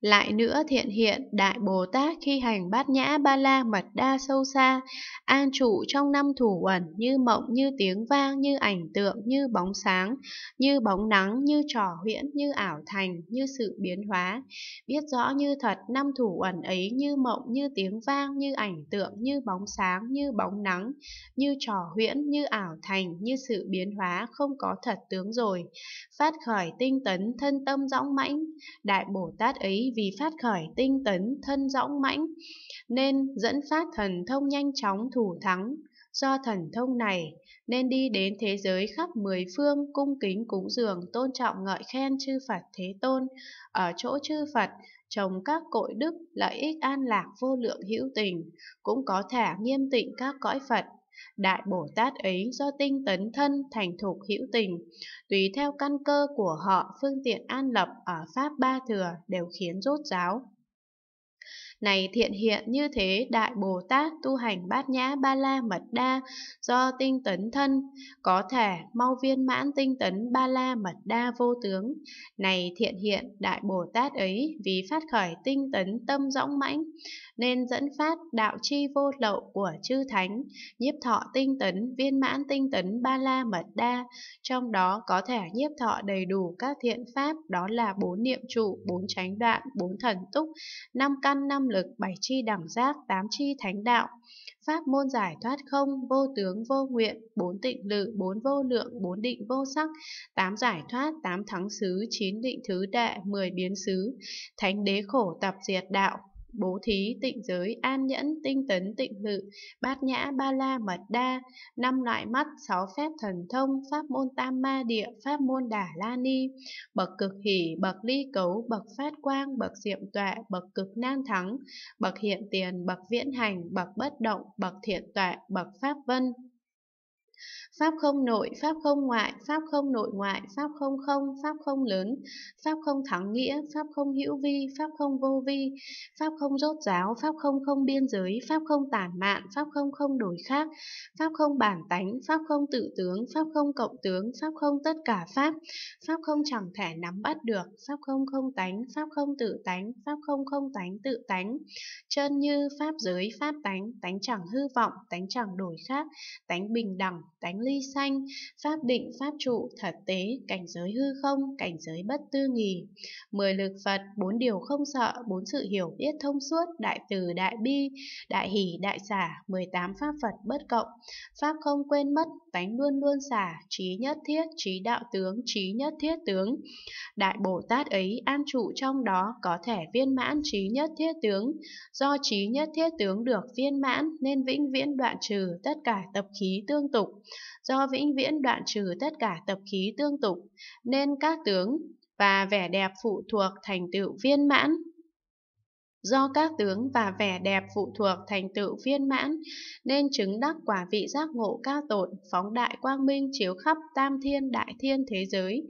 Lại nữa thiện hiện Đại Bồ Tát khi hành bát nhã ba la mật đa sâu xa, an trụ trong năm thủ uẩn như mộng như tiếng vang như ảnh tượng như bóng sáng, như bóng nắng như trò huyễn như ảo thành như sự biến hóa, biết rõ như thật năm thủ uẩn ấy như mộng như tiếng vang như ảnh tượng như bóng sáng như bóng nắng, như trò huyễn như ảo thành như sự biến hóa không có thật tướng rồi, phát khởi tinh tấn thân tâm dõng mãnh, đại Bồ Tát ấy vì phát khởi tinh tấn thân rõng mãnh nên dẫn phát thần thông nhanh chóng thủ thắng do thần thông này nên đi đến thế giới khắp mười phương cung kính cúng dường tôn trọng ngợi khen chư Phật Thế Tôn ở chỗ chư Phật trồng các cội đức lợi ích an lạc vô lượng hữu tình cũng có thể nghiêm tịnh các cõi Phật Đại Bồ Tát ấy do tinh tấn thân thành thục hữu tình, tùy theo căn cơ của họ phương tiện an lập ở Pháp Ba Thừa đều khiến rốt giáo. Này thiện hiện như thế Đại Bồ Tát tu hành bát nhã ba la mật đa do tinh tấn thân, có thể mau viên mãn tinh tấn ba la mật đa vô tướng. Này thiện hiện Đại Bồ Tát ấy vì phát khởi tinh tấn tâm rõng mãnh, nên dẫn phát đạo chi vô lậu của chư thánh, nhiếp thọ tinh tấn, viên mãn tinh tấn ba la mật đa, trong đó có thể nhiếp thọ đầy đủ các thiện pháp đó là bốn niệm trụ, bốn chánh đoạn, bốn thần túc, năm căn năm lực, bảy chi đẳng giác, tám chi thánh đạo. Pháp môn giải thoát không, vô tướng vô nguyện, bốn tịnh lự, bốn vô lượng, bốn định vô sắc, tám giải thoát, tám thắng xứ, chín định thứ đệ, mười biến xứ, thánh đế khổ tập diệt đạo, bố thí, tịnh giới, an nhẫn, tinh tấn, tịnh lự, bát nhã, ba la, mật đa, năm loại mắt, sáu phép thần thông, pháp môn tam ma địa, pháp môn đà la ni, bậc cực hỷ, bậc ly cấu, bậc phát quang, bậc diệm tọa, bậc cực nan thắng, bậc hiện tiền, bậc viễn hành, bậc bất động, bậc thiện tọa, bậc pháp vân. Pháp không nội, Pháp không ngoại, Pháp không nội ngoại, Pháp không không, Pháp không lớn, Pháp không thắng nghĩa, Pháp không hữu vi, Pháp không vô vi, Pháp không rốt ráo Pháp không không biên giới, Pháp không tản mạn, Pháp không không đổi khác, Pháp không bản tánh, Pháp không tự tướng, Pháp không cộng tướng, Pháp không tất cả Pháp, Pháp không chẳng thể nắm bắt được, Pháp không không tánh, Pháp không tự tánh, Pháp không không tánh tự tánh, chân như Pháp giới, Pháp tánh, tánh chẳng hư vọng, tánh chẳng đổi khác, tánh bình đẳng, tánh ly xanh pháp định pháp trụ, thật tế, cảnh giới hư không, cảnh giới bất tư nghì. Mười lực Phật, bốn điều không sợ, bốn sự hiểu biết thông suốt, đại từ, đại bi, đại hỷ, đại xả, mười tám pháp Phật bất cộng, pháp không quên mất, tánh luôn luôn xả, trí nhất thiết, trí đạo tướng, trí nhất thiết tướng. Đại Bồ Tát ấy an trụ trong đó có thể viên mãn trí nhất thiết tướng, do trí nhất thiết tướng được viên mãn nên vĩnh viễn đoạn trừ tất cả tập khí tương tục do vĩnh viễn đoạn trừ tất cả tập khí tương tục, nên các tướng và vẻ đẹp phụ thuộc thành tựu viên mãn Do các tướng và vẻ đẹp phụ thuộc thành tựu viên mãn, nên chứng đắc quả vị giác ngộ cao tột, phóng đại quang minh chiếu khắp tam thiên đại thiên thế giới,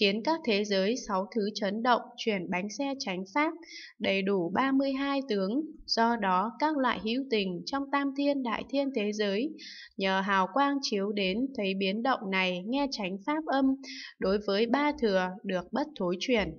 khiến các thế giới sáu thứ chấn động, chuyển bánh xe tránh pháp, đầy đủ 32 tướng. Do đó, các loại hữu tình trong tam thiên đại thiên thế giới, nhờ hào quang chiếu đến thấy biến động này nghe tránh pháp âm, đối với ba thừa được bất thối chuyển.